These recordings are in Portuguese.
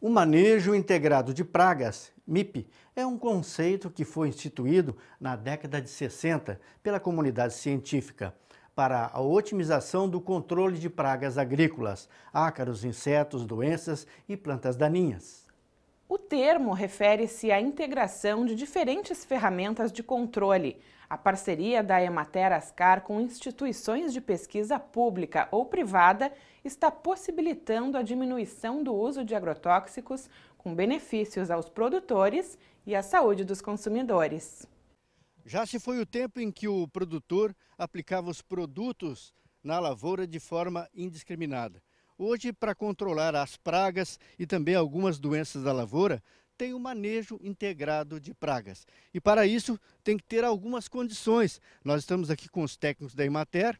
O manejo integrado de pragas, MIP, é um conceito que foi instituído na década de 60 pela comunidade científica para a otimização do controle de pragas agrícolas, ácaros, insetos, doenças e plantas daninhas. O termo refere-se à integração de diferentes ferramentas de controle, a parceria da Emater Ascar com instituições de pesquisa pública ou privada está possibilitando a diminuição do uso de agrotóxicos, com benefícios aos produtores e à saúde dos consumidores. Já se foi o tempo em que o produtor aplicava os produtos na lavoura de forma indiscriminada. Hoje, para controlar as pragas e também algumas doenças da lavoura, tem o um manejo integrado de pragas. E para isso tem que ter algumas condições. Nós estamos aqui com os técnicos da Imater,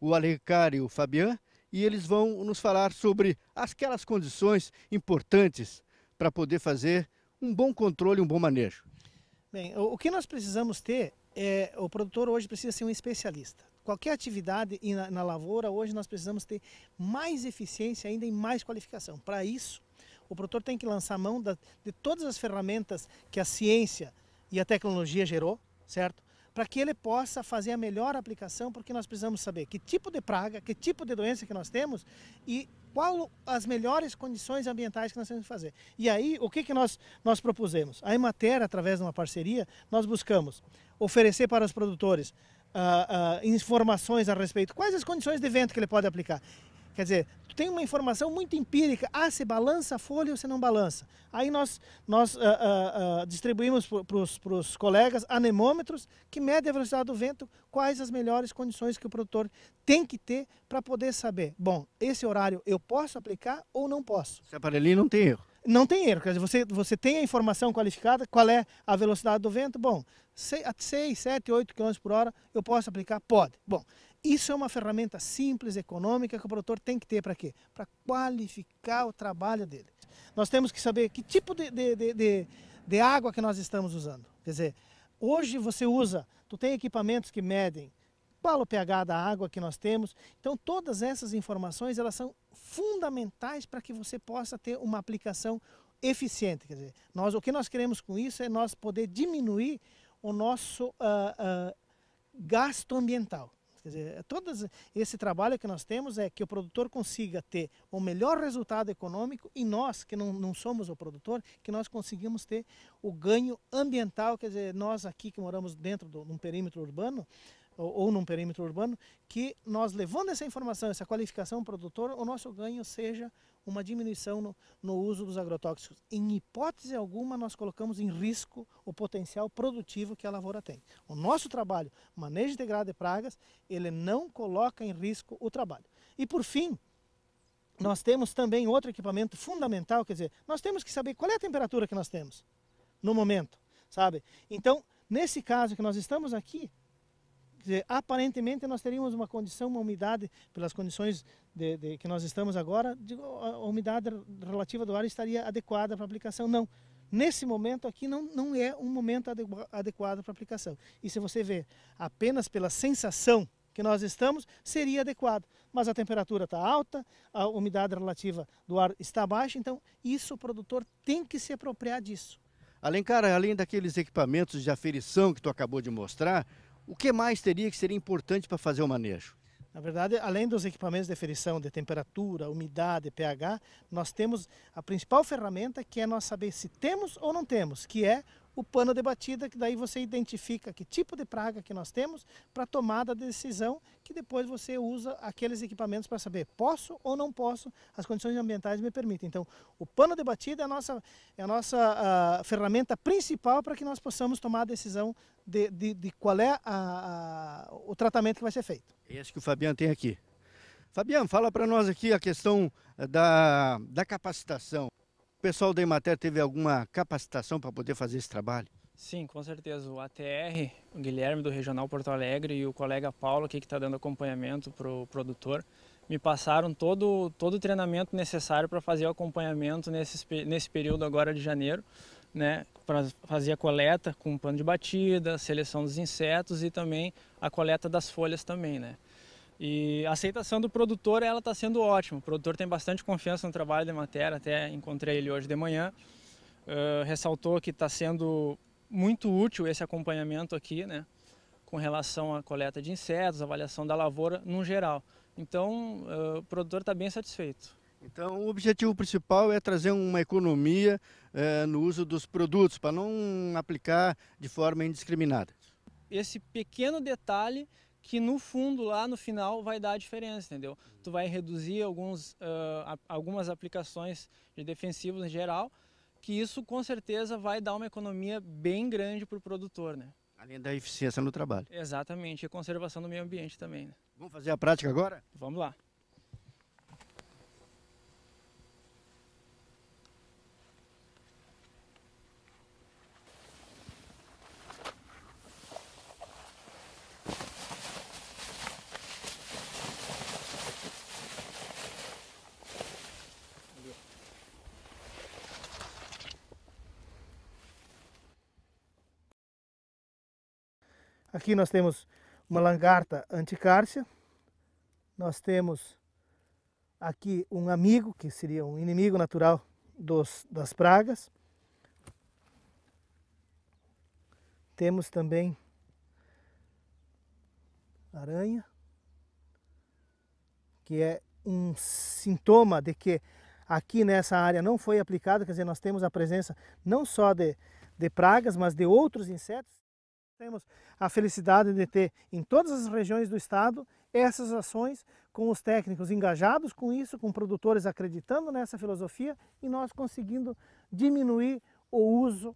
o Alencar e o Fabian, e eles vão nos falar sobre aquelas condições importantes para poder fazer um bom controle, um bom manejo. Bem, o que nós precisamos ter é, o produtor hoje precisa ser um especialista. Qualquer atividade na, na lavoura, hoje nós precisamos ter mais eficiência ainda e mais qualificação. Para isso, o produtor tem que lançar mão da, de todas as ferramentas que a ciência e a tecnologia gerou, certo? para que ele possa fazer a melhor aplicação, porque nós precisamos saber que tipo de praga, que tipo de doença que nós temos e qual as melhores condições ambientais que nós temos que fazer. E aí, o que, que nós, nós propusemos? A Emater, através de uma parceria, nós buscamos oferecer para os produtores Uh, uh, informações a respeito, quais as condições de vento que ele pode aplicar. Quer dizer, tu tem uma informação muito empírica. Ah, você balança a folha ou você não balança. Aí nós, nós ah, ah, ah distribuímos para os colegas anemômetros que medem a velocidade do vento, quais as melhores condições que o produtor tem que ter para poder saber. Bom, esse horário eu posso aplicar ou não posso. Esse aparelhinho não tem erro não tem erro. Quer dizer, você, você tem a informação qualificada, qual é a velocidade do vento? Bom, 6, 7, 8 km por hora eu posso aplicar? Pode. Bom, isso é uma ferramenta simples, econômica, que o produtor tem que ter para quê? Para qualificar o trabalho dele. Nós temos que saber que tipo de, de, de, de, água que nós estamos usando. Quer dizer, hoje você usa, tu tem equipamentos que medem qual o pH da água que nós temos. Então todas essas informações, elas são fundamentais para que você possa ter uma aplicação eficiente. Quer dizer, nós, o que nós queremos com isso é nós poder diminuir o nosso uh, uh, gasto ambiental. Quer dizer, é todo esse trabalho que nós temos é que o produtor consiga ter o melhor resultado econômico e nós, que não, não somos o produtor, que nós conseguimos ter o ganho ambiental, quer dizer, nós aqui que moramos dentro de um perímetro urbano, ou, ou num perímetro urbano, que nós levando essa informação, essa qualificação produtora, o nosso ganho seja uma diminuição no, no, uso dos agrotóxicos. Em hipótese alguma, nós colocamos em risco o potencial produtivo que a lavoura tem. O nosso trabalho, manejo integrado de pragas, ele não coloca em risco o trabalho. E por fim, nós temos também outro equipamento fundamental, quer dizer, nós temos que saber qual é a temperatura que nós temos no momento, sabe? Então, nesse caso que nós estamos aqui, dizer, aparentemente nós teríamos uma condição, uma umidade, pelas condições de, de, que nós estamos agora, de, a umidade relativa do ar estaria adequada para aplicação. Não. Nesse momento aqui não, não é um momento adequado para aplicação. E se você ver apenas pela sensação que nós estamos, seria adequado. Mas a temperatura está alta, a umidade relativa do ar está baixa, então isso o produtor tem que se apropriar disso. Além, cara, além daqueles equipamentos de aferição que tu acabou de mostrar, o que mais teria que ser importante para fazer o manejo? Na verdade, além dos equipamentos de ferição de temperatura, umidade, pH, nós temos a principal ferramenta que é nós saber se temos ou não temos, que é o pano de batida, que daí você identifica que tipo de praga que nós temos para tomar da decisão, que depois você usa aqueles equipamentos para saber posso ou não posso, as condições ambientais me permitem. Então, o pano de batida é a nossa, é a nossa a ah, ferramenta principal para que nós possamos tomar a decisão de, de, de qual é a, a, o tratamento que vai ser feito. Esse é que o Fabiano tem aqui. Fabiano, fala para nós aqui a questão eh, da, da capacitação pessoal da Imater teve alguma capacitação para poder fazer esse trabalho? Sim, com certeza. O ATR, o Guilherme do Regional Porto Alegre e o colega Paulo aqui que está dando acompanhamento para o produtor, me passaram todo, todo o treinamento necessário para fazer o acompanhamento nesse, nesse período agora de janeiro, né, para fazer a coleta com pano de batida, seleção dos insetos e também a coleta das folhas também, né. E a aceitação do produtor ela está sendo ótima. O produtor tem bastante confiança no trabalho da matéria, até encontrei ele hoje de manhã. Uh, ressaltou que está sendo muito útil esse acompanhamento aqui, né, com relação à coleta de insetos, avaliação da lavoura no geral. Então, ah, o produtor está bem satisfeito. Então, o objetivo principal é trazer uma economia eh, no uso dos produtos, para não aplicar de forma indiscriminada. Esse pequeno detalhe que no fundo, lá no final, vai dar a diferença, entendeu? Tu vai reduzir alguns, uh, algumas aplicações de defensivos em geral, que isso com certeza vai dar uma economia bem grande para o produtor, né? Além da eficiência no trabalho. Exatamente, e conservação do meio ambiente também. Né? Vamos fazer a prática agora? Vamos lá. Aqui nós temos uma langarta anticárcia. Nós temos aqui um amigo, que seria um inimigo natural dos, das pragas. Temos também aranha, que é um sintoma de que aqui nessa área não foi aplicado, quer dizer, nós temos a presença não só de, de pragas, mas de outros insetos. Temos a felicidade de ter em todas as regiões do estado essas ações com os técnicos engajados com isso, com produtores acreditando nessa filosofia e nós conseguindo diminuir o uso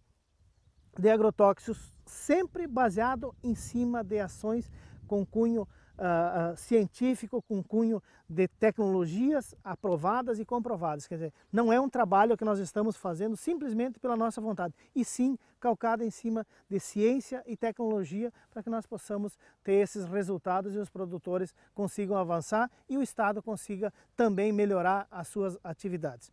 de agrotóxicos sempre baseado em cima de ações com cunho uh, científico com cunho de tecnologias aprovadas e comprovadas. Quer dizer, não é um trabalho que nós estamos fazendo simplesmente pela nossa vontade, e sim calcada em cima de ciência e tecnologia para que nós possamos ter esses resultados e os produtores consigam avançar e o Estado consiga também melhorar as suas atividades.